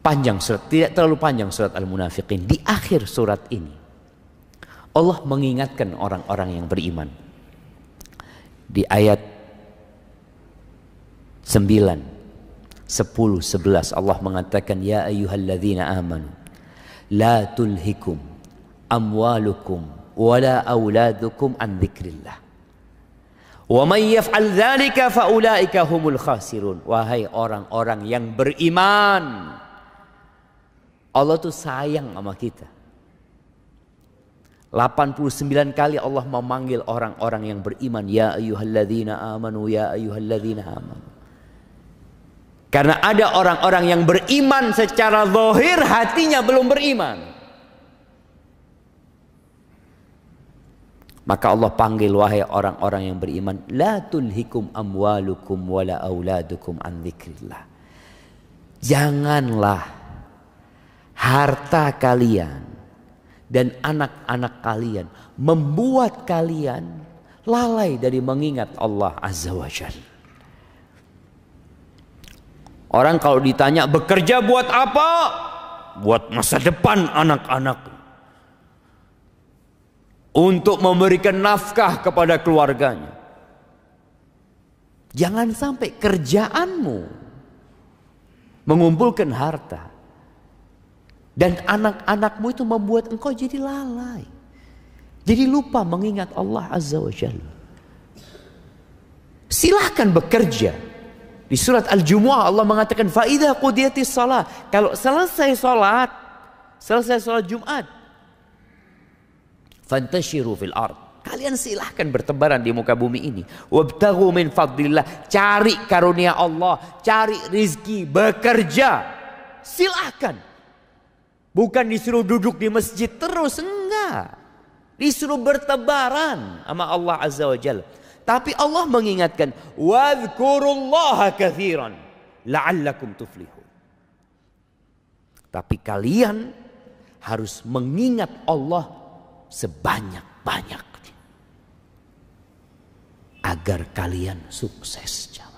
panjang surat, tidak terlalu panjang surat Al-Munafiqin. Di akhir surat ini, Allah mengingatkan orang-orang yang beriman. Di ayat 9, 10, 11 Allah mengatakan, Ya ayyuhalladzina aman la tulhikum amwalukum wala auladukum an dzikrillah. Wa may yaf'al dzalika faulaika humul khasirun. Wahai orang-orang yang beriman, Allah tuh sayang sama kita. 89 kali Allah memanggil orang-orang yang beriman ya ayyuhalladzina amanu ya ayyuhalladzina amanu. Karena ada orang-orang yang beriman secara zahir hatinya belum beriman. Maka Allah panggil wahai orang-orang yang beriman, la tulhikum amwalukum wala auladukum an dzikrillah. Janganlah harta kalian dan anak-anak kalian membuat kalian lalai dari mengingat Allah Azza wa Jal. Orang kalau ditanya bekerja buat apa? Buat masa depan anak-anak. Untuk memberikan nafkah kepada keluarganya. Jangan sampai kerjaanmu mengumpulkan harta dan anak-anakmu itu membuat engkau jadi lalai. Jadi lupa mengingat Allah Azza wa Jalla. Silahkan bekerja. Di surat Al-Jumu'ah Allah mengatakan, faida qudiyatis salat. Kalau selesai salat, selesai salat Jumat. Fantashiru fil ard. Kalian silahkan bertebaran di muka bumi ini. Wabtahu min fadlillah. Cari karunia Allah. Cari rizki. Bekerja. Silahkan. Bukan disuruh duduk di masjid terus, enggak. Disuruh bertebaran sama Allah Azza wa Jalla. Tapi Allah mengingatkan, "Wadhkurullaha katsiran la'allakum tuflihun." Tapi kalian harus mengingat Allah sebanyak-banyaknya agar kalian sukses.